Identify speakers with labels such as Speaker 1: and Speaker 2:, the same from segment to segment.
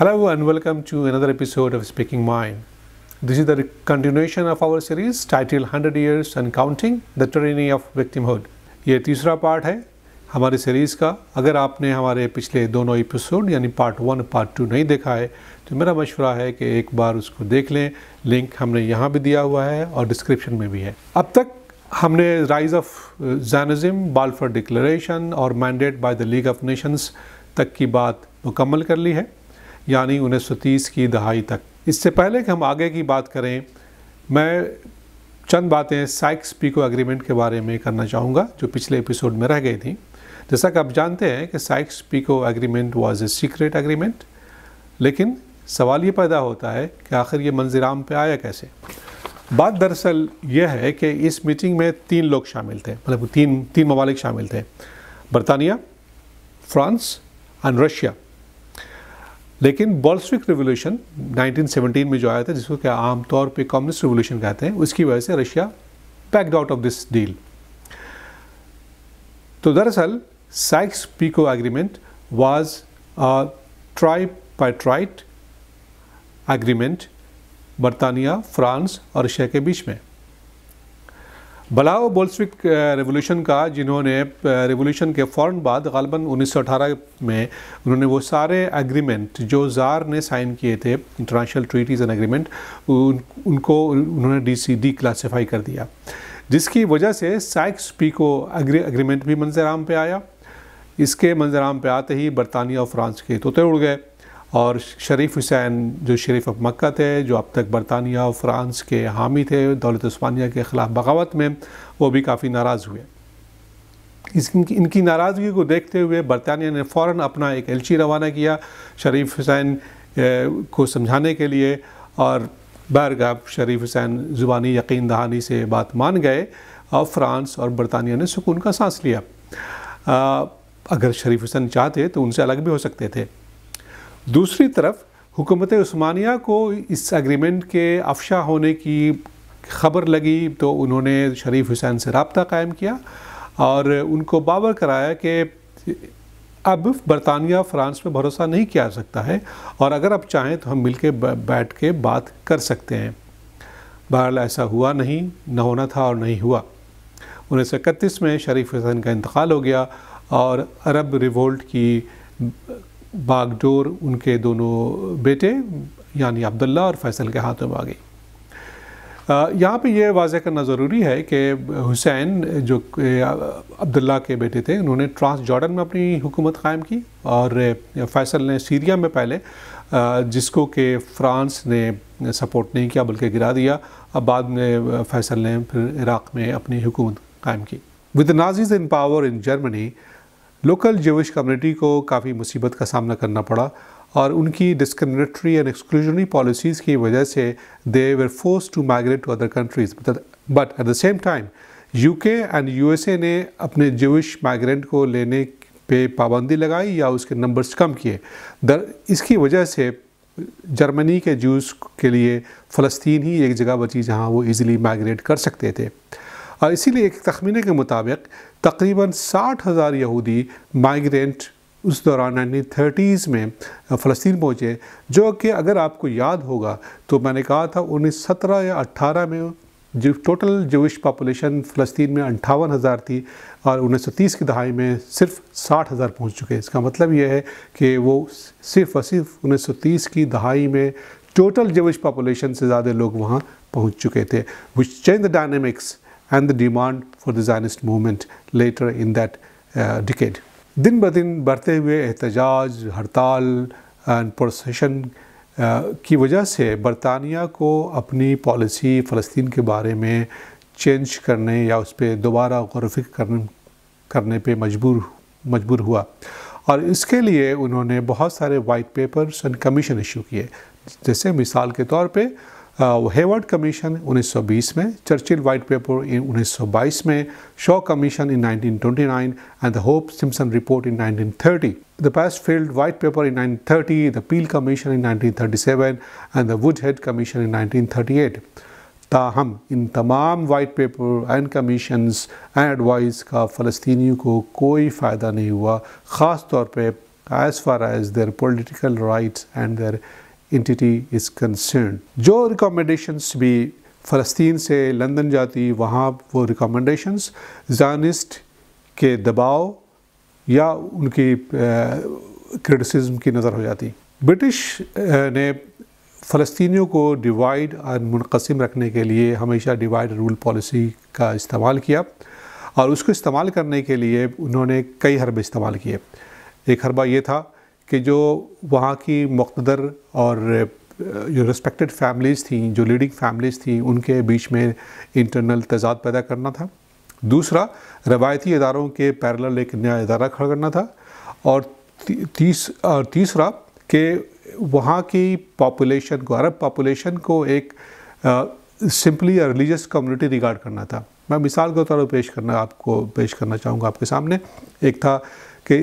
Speaker 1: Hello and welcome to another episode of Speaking Mind. This is the continuation of our series titled 100 Years and Counting the Tyranny of Victimhood. ये तीसरा part है हमारी series का अगर आपने हमारे पिछले दोनों एपिसोड यानी पार्ट वन पार्ट टू नहीं देखा है तो मेरा मशवरा है कि एक बार उसको देख लें लिंक हमने यहाँ भी दिया हुआ है और डिस्क्रिप्शन में भी है अब तक हमने rise of Zionism Balfour declaration और mandate by the League of Nations तक की बात मुकम्मल कर ली है यानी 1930 की दहाई तक इससे पहले कि हम आगे की बात करें मैं चंद बातें साइक्स पीको एग्रीमेंट के बारे में करना चाहूँगा जो पिछले एपिसोड में रह गई थी जैसा कि आप जानते हैं कि Sykes Picot agreement was a secret agreement लेकिन सवाल ये पैदा होता है कि आखिर ये आम पर आया कैसे बात दरअसल यह है कि इस मीटिंग में तीन लोग शामिल थे मतलब तीन तीन ममालिक शामिल थे बरतानिया फ्रांस एंड रशिया लेकिन बॉल्सविक रिवोल्यूशन 1917 में जो आया था जिसको क्या आमतौर पे कम्युनिस्ट रिवोल्यूशन कहते हैं उसकी वजह से Russia packed out of this deal तो दरअसल Sykes Picot agreement was tripartite agreement बरतानिया फ्रांस और रशिया के बीच में बलाओ बोल्सविक रेवोल्यूशन का जिन्होंने रेवोल्यूशन के फ़ौर बाद गालबन 1918 में उन्होंने वो सारे एग्रीमेंट जो जार ने साइन किए थे इंटरनेशनल ट्रीटीज़ एंड एग्रीमेंट उनको उन्होंने डी सी डी क्लासीफाई कर दिया जिसकी वजह से साइक्स पीको को एग्रीमेंट भी मंजराम पे आया इसके मंजराम पे आते ही बरतानिया और फ्रांस के तोते उड़ गए और शरीफ हुसैन जो शरीफ अब मक्का थे जो अब तक बरतानिया और फ्रांस के हामी थे दौलत स्स्मानिया के ख़िलाफ़ बगावत में वो भी काफ़ी नाराज़ हुए इस इनकी नाराज़गी को देखते हुए बरतानिया ने फ़ौर अपना एक एलची रवाना किया शरीफ हुसैन को समझाने के लिए और बहरगाब शरीफ हुसैन ज़ुबानी यकीन दहानी से बात मान गए और फ्रांस और बरतानिया ने सुकून का सांस लिया आ, अगर शरीफ हुसैन चाहते तो उनसे अलग भी हो सकते थे दूसरी तरफ हुकूमत स्मानिया को इस एग्रीमेंट के अफशा होने की खबर लगी तो उन्होंने शरीफ हुसैन से रबता कायम किया और उनको बावर कराया कि अब बरतानिया फ्रांस पर भरोसा नहीं किया सकता है और अगर आप चाहें तो हम मिल के बैठ के बात कर सकते हैं बहरहाल ऐसा हुआ नहीं न होना था और नहीं हुआ उन्नीस सौ इकतीस में शरीफ हुसैन का इंतकाल हो गया और अरब रिवोल्ट की बागडोर उनके दोनों बेटे यानी अब्दुल्ला और फैसल के हाथों में आ गई यहाँ पे यह वाजह करना ज़रूरी है कि हुसैन जो अब्दुल्ला के बेटे थे उन्होंने ट्रांस जॉर्डन में अपनी हुकूमत कायम की और फैसल ने सीरिया में पहले जिसको के फ्रांस ने सपोर्ट नहीं किया बल्कि गिरा दिया अब बाद में फैसल ने फिर इराक़ में अपनी हुकूमत कायम की with Nazis in power in Germany local Jewish community को काफ़ी मुसीबत का सामना करना पड़ा और उनकी डिस्क्रिमिनेटरी एंड एक्सक्लूजनरी पॉलिसीज़ की वजह से they were forced to migrate to other countries but at the same time UK and USA ने अपने जेविश माइग्रेंट को लेने पे पाबंदी लगाई या उसके नंबर्स कम किए दर इसकी वजह से जर्मनी के जूस के लिए फ़लस्तीन ही एक जगह बची जहां वो इजीली माइग्रेट कर सकते थे और इसीलिए एक तखमीने के मुताबिक तकरीबन साठ हज़ार यहूदी माइग्रेंट उस दौरान नाइनटीन थर्टीज़ में फ़लस्तीन पहुँचे जो कि अगर आपको याद होगा तो मैंने कहा था उन्नीस सत्रह या अट्ठारह में जो टोटल जोश पापोलेशन फ़लस्तीन में अंठावन हज़ार थी और उन्नीस सौ तीस की दहाई में सिर्फ साठ हज़ार पहुँच चुके हैं इसका मतलब यह है कि वो सिर्फ़ और सिर्फ उन्नीस सौ तीस की दहाई में टोटल जविश पापोलेशन से ज़्यादा लोग वहाँ पहुँच चुके थे which change the dynamics and the demand for the Zionist movement later in that uh, decade. दिन ब दिन बढ़ते हुए एहतजाज हड़ताल एंड प्रोसेशन uh, की वजह से बरतानिया को अपनी पॉलिसी फ़लस्तीन के बारे में चेंज करने या उस पर दोबारा गौरफिक करने करने पे मजबूर मजबूर हुआ और इसके लिए उन्होंने बहुत सारे white papers and commission issue किए जैसे मिसाल के तौर पे हेवर्ड कमीशन 1920 में चर्चिल वाइट पेपर 1922 में Shaw commission in 1929 and the Hope Simpson report in 1930 the field white paper in 1930, the Peel commission in 1937 the Woodhead commission in 1938. ताहम इन तमाम white paper and commissions and advice का फ़लस्तियों को कोई फ़ायदा नहीं हुआ ख़ास तौर पर as far as their political rights and their entity is concerned. जो recommendations भी फ़लस्तीन से लंदन जाती वहाँ वो रिकमेंडेशंस जानिस्ट के दबाव या उनकी क्रिटिसिज्म की नज़र हो जाती ब्रिटिश ने फ़लस्तियों को डिवाइड और मुनकसम रखने के लिए हमेशा डिवाइड रूल पॉलिसी का इस्तेमाल किया और उसको इस्तेमाल करने के लिए उन्होंने कई हरबे इस्तेमाल किए एक हरबा ये था कि जो वहाँ की मकतदर और जो रिस्पेक्टेड फैमिलीज़ थी जो लीडिंग फैमिलीज़ थी उनके बीच में इंटरनल तजाद पैदा करना था दूसरा रवायती इदारों के पैरल एक नया इदारा खड़ा करना था और तीस और तीसरा कि वहाँ की पापोलेशन को अरब पापोलेशन को एक सिंपली रिलीजियस कम्युनिटी रिगार्ड करना था मैं मिसाल के तौर पर पेश करना आपको पेश करना चाहूँगा आपके सामने एक था कि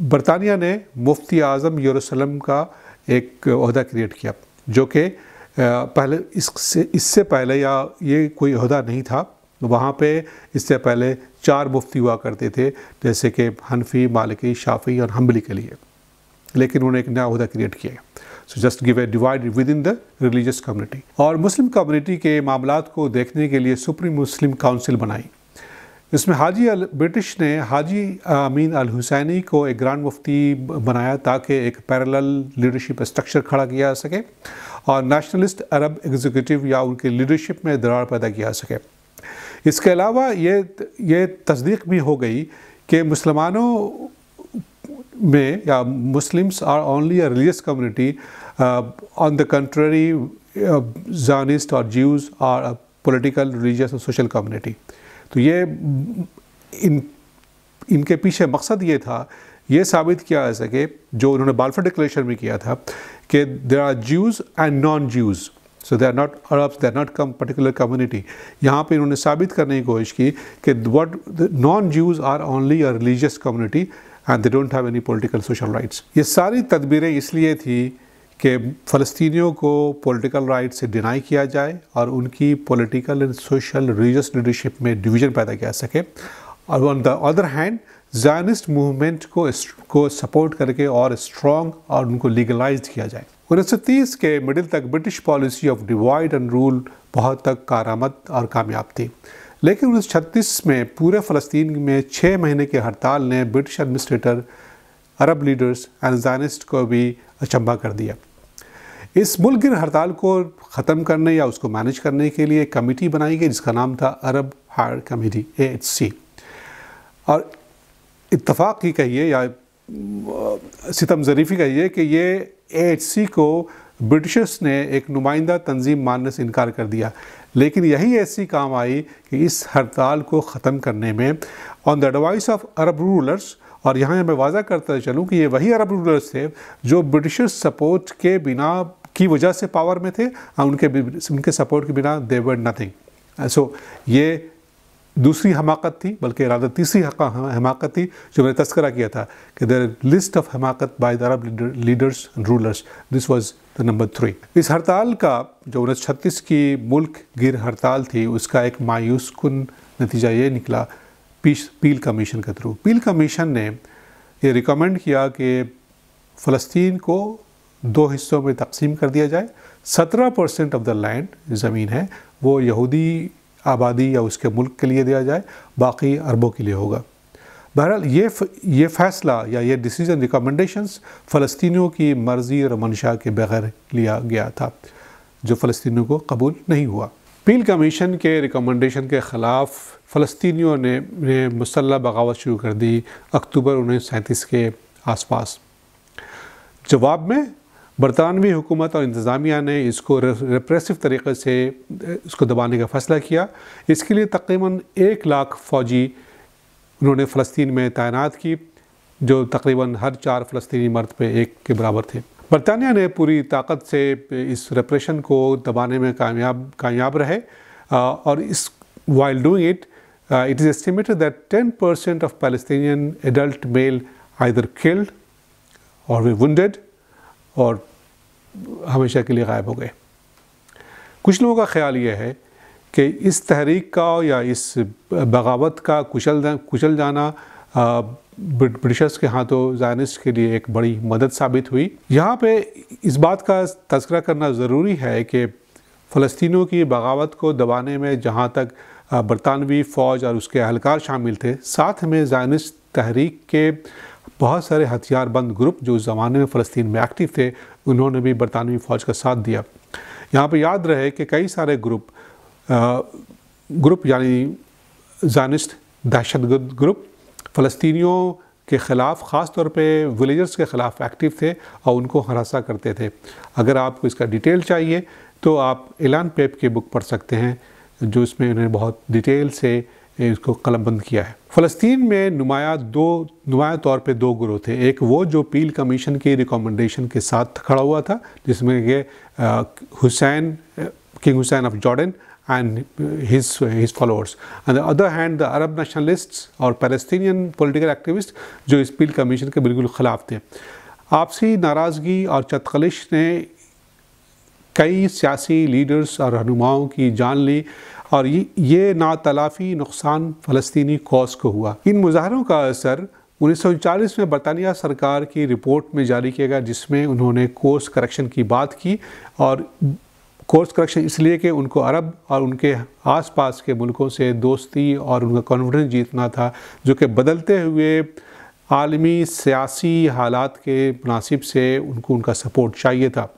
Speaker 1: बरतानिया ने मुफ्ती आज़म यरूशलेम का एक अहदा क्रिएट किया जो कि पहले इससे इससे पहले या ये कोई अहदा नहीं था वहाँ पे इससे पहले चार मुफ्ती हुआ करते थे जैसे कि हनफी मालिकी शाफी और हम्बली के लिए लेकिन उन्होंने एक नया अहदा क्रिएट किया so just give a divide within the religious community और मुस्लिम कम्युनिटी के मामला को देखने के लिए सुप्रीम मुस्लिम काउंसिल बनाई इसमें हाजी अल ब्रिटिश ने हाजी अमीन अल हुसैनी को एक ग्रांड मुफ्ती बनाया ताकि एक पैरेलल लीडरशिप स्ट्रक्चर खड़ा किया जा सके और नेशनलिस्ट अरब एग्जीक्यूटिव या उनकी लीडरशिप में दरार पैदा किया जा सके इसके अलावा ये ये तस्दीक भी हो गई कि मुसलमानों में या Muslims are only a religious community on the contrary Zionist और Jews are a political religious और सोशल कम्युनिटी तो ये इन इनके पीछे मकसद ये था ये साबित किया जा सके जो उन्होंने बालफर डिक्लेशन में किया था कि there are Jews and non Jews so they are not Arabs they are not come particular community यहाँ पे इन्होंने साबित करने की कोशिश की कि what non Jews are only a religious community and they don't have any political social rights ये सारी तदबीरें इसलिए थी कि फ़लस्तियों को पॉलिटिकल राइट से डिनाई किया जाए और उनकी political and social religious leadership में डिवीज़न पैदा किया सके और on the other hand Zionist movement को को सपोर्ट करके और स्ट्रॉन्ग और उनको लीगलाइज किया जाए उन्नीस सौ तीस के मिडिल तक British policy of divide and rule बहुत तक कारामद और कामयाब थी लेकिन उन्नीस सौ छत्तीस में पूरे फ़लस्तीन में छः महीने की हड़ताल ने British administrator Arab leaders and Zionist को भी अचंभा कर दिया इस मुल्क हड़ताल को ख़त्म करने या उसको मैनेज करने के लिए एक कमेटी बनाई गई जिसका नाम था Arab higher committee A H C और इतफाक़ ही कहिए या सितम ज़रीफ़ी कहिए कि ये ए एच सी को ब्रिटिशर्स ने एक नुमाइंदा तंजीम मानने से इनकार कर दिया लेकिन यही ऐसी काम आई कि इस हड़ताल को ख़त्म करने में on the advice of Arab rulers और यहाँ मैं वाजा करता चलूँ कि ये वही अरब रूलर्स थे जो ब्रिटिशर्स सपोर्ट के बिना की वजह से पावर में थे और उनके उनके सपोर्ट के बिना देवर नथिंग सो ये दूसरी हमाकत थी बल्कि इरादा तीसरी हमाकत थी जो मैंने तस्करा किया था कि देर लिस्ट ऑफ हमाकत by the Arab leaders and rulers this was the number three इस हड़ताल का जो उन्नीस छत्तीस की मुल्क गिर हड़ताल थी उसका एक मायूस कन नतीजा ये निकला पीश पील कमीशन के थ्रू पील कमीशन ने ये रिकमेंड किया कि फ़लस्तीन को दो हिस्सों में तकसीम कर दिया जाए सत्रह परसेंट ऑफ द लैंड ज़मीन है वो यहूदी आबादी या उसके मुल्क के लिए दिया जाए बाकी अरबों के लिए होगा बहरहाल ये फ, ये फैसला या ये डिसीजन रिकमेंडेशंस फ़लस्तियों की मर्ज़ी और मंशा के बगैर लिया गया था जो फ़लस्तियों को कबूल नहीं हुआ पील कमीशन के रिकमेंडेशन के ख़िलाफ़ फ़लस्तियों ने, ने मुसल्ह बगावत शुरू कर दी अक्टूबर उन्नीस सैंतीस के आसपास जवाब में बरतानवी हुकूमत और इंतज़ामिया ने इसको रेप्रेसिव तरीके से इसको दबाने का फैसला किया इसके लिए तकरीबन एक लाख फ़ौजी उन्होंने फ़लस्तीन में तैनात की जो तकरीबन हर चार फ़लस्तनी मर्द पर एक के बराबर थे बरतानिया ने पूरी ताकत से इस रेप्रेशन को दबाने में कामयाब कामयाब रहे और इस while doing it it is estimated that ten percent of Palestinian adult male either killed or were wounded और हमेशा के लिए गायब हो गए कुछ लोगों का ख्याल ये है कि इस तहरीक का या इस बगावत का कुचल कुचल जाना ब्रिटिशर्स के हाथों जायनिस्ट के लिए एक बड़ी मदद साबित हुई यहाँ पे इस बात का तस्करा करना ज़रूरी है कि फ़लस्तीनों की बगावत को दबाने में जहाँ तक बरतानवी फ़ौज और उसके अहलकार शामिल थे साथ में जायनिस्ट तहरीक के बहुत सारे हथियारबंद ग्रुप जो उस ज़माने में फ़लस्तीन में एक्टिव थे उन्होंने भी बरतानवी फ़ौज का साथ दिया यहाँ पर याद रहे कि कई सारे ग्रुप ग्रुप यानी जानस्ट दहशतगर्द ग्रुप फ़लस्तियों के ख़िलाफ़ ख़ास तौर पे विलेजर्स के ख़िलाफ़ एक्टिव थे और उनको हरासा करते थे अगर आपको इसका डिटेल चाहिए तो आप एलान पेप की बुक पढ़ सकते हैं जो इसमें उन्हें बहुत डिटेल से इसको कलमबंद किया है फ़लस्तीन में नुमाया दो नुमाया तौर पे दो ग्रोह थे एक वो जो पील कमीशन की रिकमेंडेशन के साथ खड़ा हुआ था जिसमें ये Hussein king Hussein of Jordan and his his followers On the other hand the Arab nationalist और Palestinian पोलिटिकल एक्टिविस्ट जो इस पील कमीशन के बिल्कुल ख़िलाफ़ थे आपसी नाराज़गी और चतकलिश ने कई सियासी लीडर्स और रहनुमाओं की जान ली और ये नातलाफ़ी नुकसान फ़लस्तनी कॉज को हुआ इन मुजाहरों का असर उन्नीस में बरतानिया सरकार की रिपोर्ट में जारी किया गया जिसमें उन्होंने कोर्स करेक्शन की बात की और कोर्स करेक्शन इसलिए कि उनको अरब और उनके आसपास के मुल्कों से दोस्ती और उनका कॉन्फिडेंस जीतना था जो कि बदलते हुए आलमी सियासी हालात के मुनासिब से उनको उनका सपोर्ट चाहिए था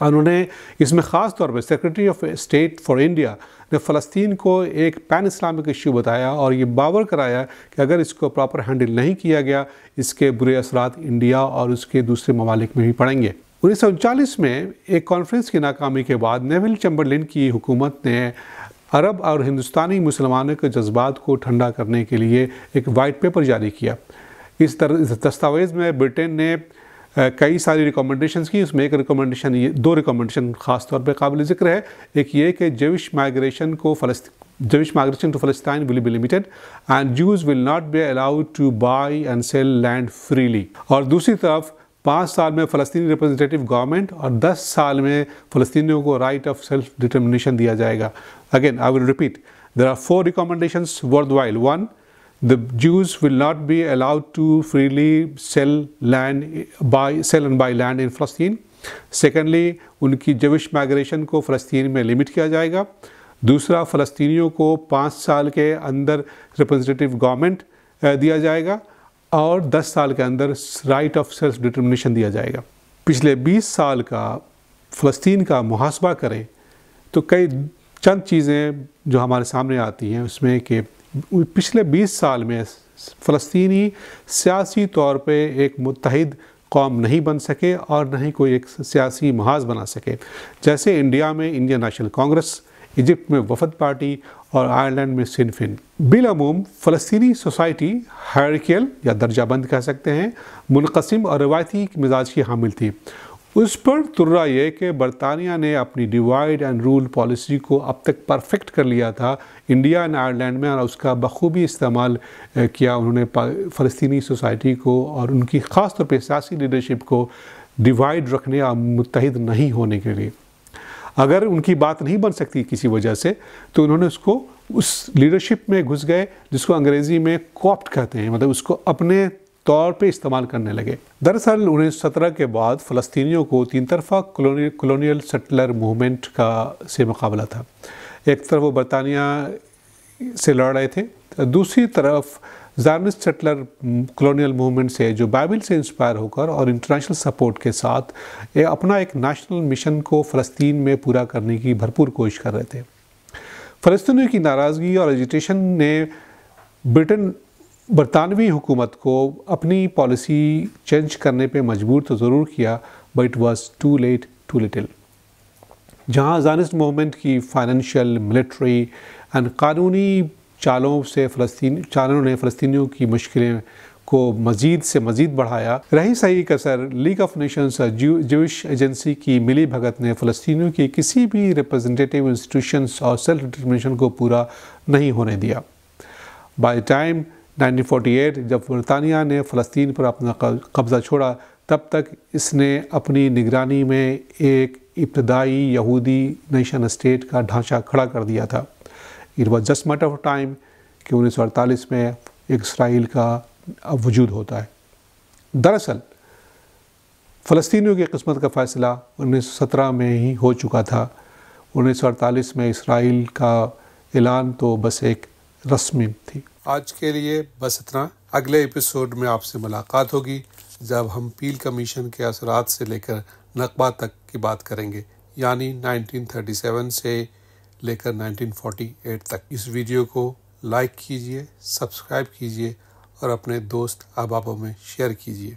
Speaker 1: और उन्होंने इसमें ख़ास तौर पर secretary of state for India ने फ़लस्तीन को एक पैन इस्लामिक इशू बताया और ये बावर कराया कि अगर इसको प्रॉपर हैंडल नहीं किया गया इसके बुरे असरात इंडिया और उसके दूसरे ममालिक में भी पड़ेंगे उन्नीस सौ उनचालीस में एक कॉन्फ्रेंस की नाकामी के बाद नेविल चम्बरलिन की हुकूमत ने अरब और हिंदुस्तानी मुसलमानों के जज्बात को ठंडा करने के लिए एक वाइट पेपर जारी किया इस तरह दस्तावेज़ में ब्रिटेन ने कई सारी रिकमेंडेशंस की उसमें एक रिकमेंडेशन ये दो रिकमेंडेशन ख़ास तौर पर काबिल ज़िक्र है एक ये कि जविश माइग्रेशन को फलस्त Jewish migration to Palestine will be limited and Jews will not be allowed to buy and sell land freely और दूसरी तरफ पाँच साल में फलस्तनी रिप्रेजेंटेटिव गवर्नमेंट और दस साल में फ़लस्तियों को राइट ऑफ सेल्फ डिटर्मिनेशन दिया जाएगा again I will repeat there are four recommendation world while one the Jews will not be allowed to freely sell land, buy, sell and buy land in Palestine. Secondly उनकी Jewish migration को फ़लस्तीन में limit किया जाएगा दूसरा फ़लस्तीनियों को पाँच साल के अंदर रिप्रेजेंटेटिव गवर्नमेंट दिया जाएगा और दस साल के अंदर राइट ऑफ सेल्फ डिटर्मिनेशन दिया जाएगा पिछले बीस साल का फ़लस्तीन का मुहासबा करें तो कई चंद चीज़ें जो हमारे सामने आती हैं उसमें कि पिछले 20 साल में फ़लस्तनी सियासी तौर पे एक मुतहद कौम नहीं बन सके और न ही कोई एक सियासी महाज बना सके जैसे इंडिया में इंडियन नेशनल कांग्रेस इजिप्ट में वफद पार्टी और आयरलैंड में सिनफिन बिलूम फ़लस्तनी सोसाइटी हरकियल या दर्जाबंद कह सकते हैं मुनकसम और रवायती मिजाज की हामिल थी उस पर तुर्रा यह कि बरतानिया ने अपनी डिवाइड एंड रूल पॉलिसी को अब तक परफेक्ट कर लिया था इंडिया एंड आयरलैंड में और उसका बखूबी इस्तेमाल किया उन्होंने फ़लस्तनी सोसाइटी को और उनकी ख़ास तौर पर सियासी लीडरशिप को डिवाइड रखने और मुतहद नहीं होने के लिए अगर उनकी बात नहीं बन सकती किसी वजह से तो उन्होंने उसको उस लीडरशिप में घुस गए जिसको अंग्रेज़ी में कॉप्ट कहते हैं मतलब उसको अपने तौर पे इस्तेमाल करने लगे दरअसल उन्नीस के बाद फलस्तियों को तीन तरफा कलोनियल सेटलर मूवमेंट का से मुकाबला था एक तरफ वो बरतानिया से लड़ रहे थे दूसरी तरफ जारनिस सेटलर कलोनियल मूवमेंट से जो बाइबल से इंस्पायर होकर और इंटरनेशनल सपोर्ट के साथ ये अपना एक नेशनल मिशन को फ़लस्तीन में पूरा करने की भरपूर कोशिश कर रहे थे फलस्तियों की नाराज़गी और एजिटेशन ने ब्रिटेन बरतानवी हुकूमत को अपनी पॉलिसी चेंज करने पे मजबूर तो ज़रूर किया but it was too late too little जहाँ जानस्ट मूवमेंट की फाइनेंशियल मिलिट्री एंड कानूनी चालों से फ़लस्तीन चालों ने फ़लस्तियों की मुश्किलें को मज़ीद से मज़ीद बढ़ाया रही सही कसर League of Nations Jewish agency की मिली भगत ने फ़लस्तियों की किसी भी रिप्रेजेंटेटिव इंस्टीट्यूशन और सेल्फ डिटर्मिनेशन को पूरा नहीं होने दिया बाई टाइम 1948 जब बरतानिया ने फ़लस्तीन पर अपना कब्ज़ा छोड़ा तब तक इसने अपनी निगरानी में एक इब्तदाई यहूदी नेशन स्टेट का ढांचा खड़ा कर दिया था it was just matter of time कि उन्नीस में एक इसराइल का वजूद होता है दरअसल फ़लस्तियों की किस्मत का फ़ैसला 1917 में ही हो चुका था 1948 में इसराइल का ऐलान तो बस एक रस्म थी आज के लिए बस इतना अगले एपिसोड में आपसे मुलाकात होगी जब हम पील कमीशन के असरात से लेकर नकबा तक की बात करेंगे यानी 1937 से लेकर 1948 तक इस वीडियो को लाइक कीजिए सब्सक्राइब कीजिए और अपने दोस्त अहबाबों में शेयर कीजिए